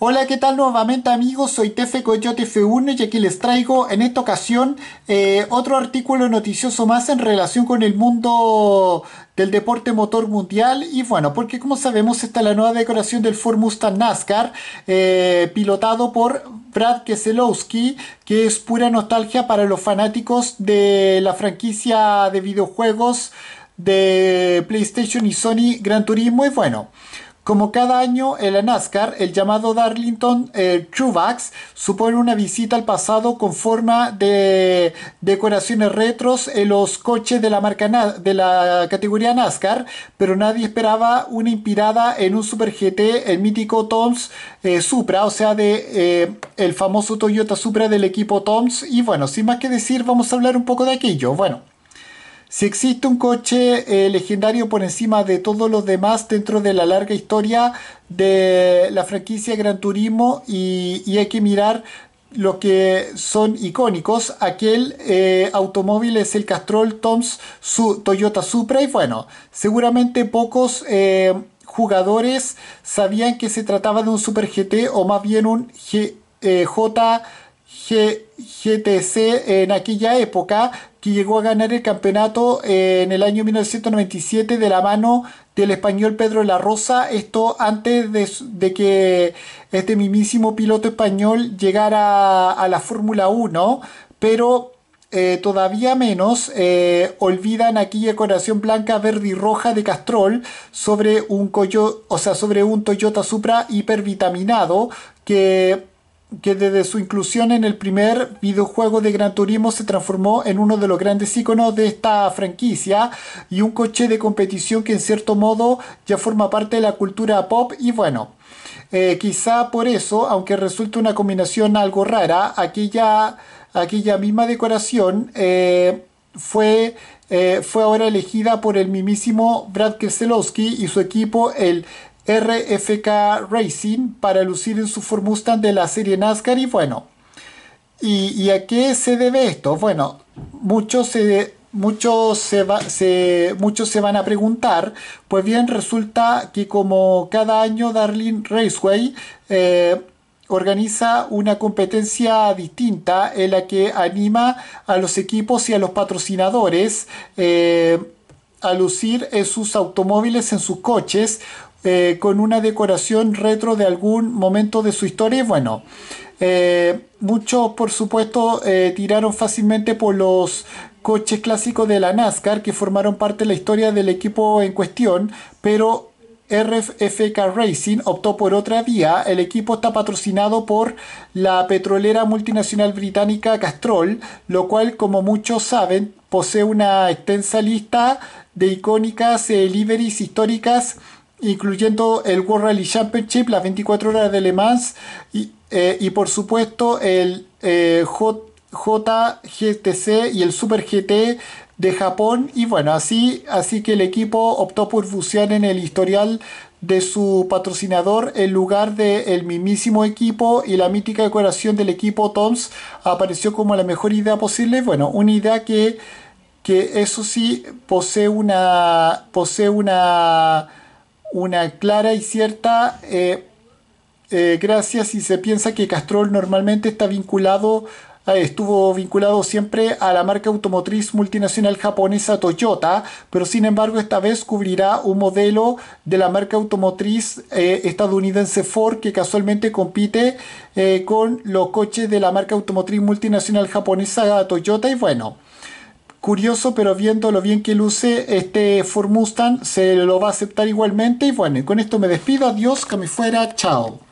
Hola, ¿qué tal nuevamente amigos? Soy Tefe Coyote F1 y aquí les traigo en esta ocasión eh, otro artículo noticioso más en relación con el mundo del deporte motor mundial y bueno, porque como sabemos está la nueva decoración del Ford Mustang NASCAR eh, pilotado por Brad Keselowski que es pura nostalgia para los fanáticos de la franquicia de videojuegos de PlayStation y Sony Gran Turismo y bueno... Como cada año en la NASCAR, el llamado Darlington eh, Truvax supone una visita al pasado con forma de decoraciones retros en los coches de la, marca de la categoría NASCAR, pero nadie esperaba una inspirada en un Super GT, el mítico Toms eh, Supra, o sea, de eh, el famoso Toyota Supra del equipo Toms. Y bueno, sin más que decir, vamos a hablar un poco de aquello. Bueno. Si existe un coche eh, legendario por encima de todos los demás dentro de la larga historia de la franquicia Gran Turismo y, hay que mirar lo que son icónicos, aquel eh, automóvil es el Castrol Toms su, Toyota Supra y bueno, seguramente pocos eh, jugadores sabían que se trataba de un Super GT o más bien un JGTC en aquella época que llegó a ganar el campeonato eh, en el año 1997 de la mano del español Pedro La Rosa, esto antes de, que este mismísimo piloto español llegara a, la Fórmula 1, pero eh, todavía menos eh, olvidan aquella decoración blanca, verde y roja de Castrol sobre un, Coyo, o sea, sobre un Toyota Supra hipervitaminado que que desde su inclusión en el primer videojuego de Gran Turismo se transformó en uno de los grandes iconos de esta franquicia y un coche de competición que en cierto modo ya forma parte de la cultura pop y bueno, eh, quizá por eso, aunque resulte una combinación algo rara, aquella, aquella misma decoración eh, fue eh, fue ahora elegida por el mismísimo Brad Keselowski y su equipo, el RFK Racing para lucir en su Ford de la serie NASCAR y bueno, ¿y, a qué se debe esto? Bueno, muchos se, muchos, se muchos se van a preguntar, pues bien resulta que como cada año Darling Raceway eh, organiza una competencia distinta en la que anima a los equipos y a los patrocinadores eh, a lucir en sus automóviles, en sus coches, eh, con una decoración retro de algún momento de su historia. Y bueno, eh, muchos por supuesto eh, tiraron fácilmente por los coches clásicos de la NASCAR que formaron parte de la historia del equipo en cuestión, pero RFK Racing optó por otra vía. El equipo está patrocinado por la petrolera multinacional británica Castrol, lo cual, como muchos saben, posee una extensa lista de icónicas liveries históricas incluyendo el World Rally Championship, las 24 horas de Le Mans y, eh, por supuesto el eh, JGTC y el Super GT de Japón y bueno, así, así que el equipo optó por fusionar en el historial de su patrocinador en lugar del el mismísimo equipo y la mítica decoración del equipo Toms apareció como la mejor idea posible. Bueno, una idea que, que eso sí posee una, posee una una clara y cierta gracias eh, eh si se piensa que Castrol normalmente está vinculado, eh, estuvo vinculado siempre a la marca automotriz multinacional japonesa Toyota, pero sin embargo esta vez cubrirá un modelo de la marca automotriz eh, estadounidense Ford que casualmente compite con los coches de la marca automotriz multinacional japonesa Toyota y bueno curioso, pero viendo lo bien que luce este Ford Mustang, se lo va a aceptar igualmente. Y bueno, con esto me despido. Adiós, que me fuera. Chao.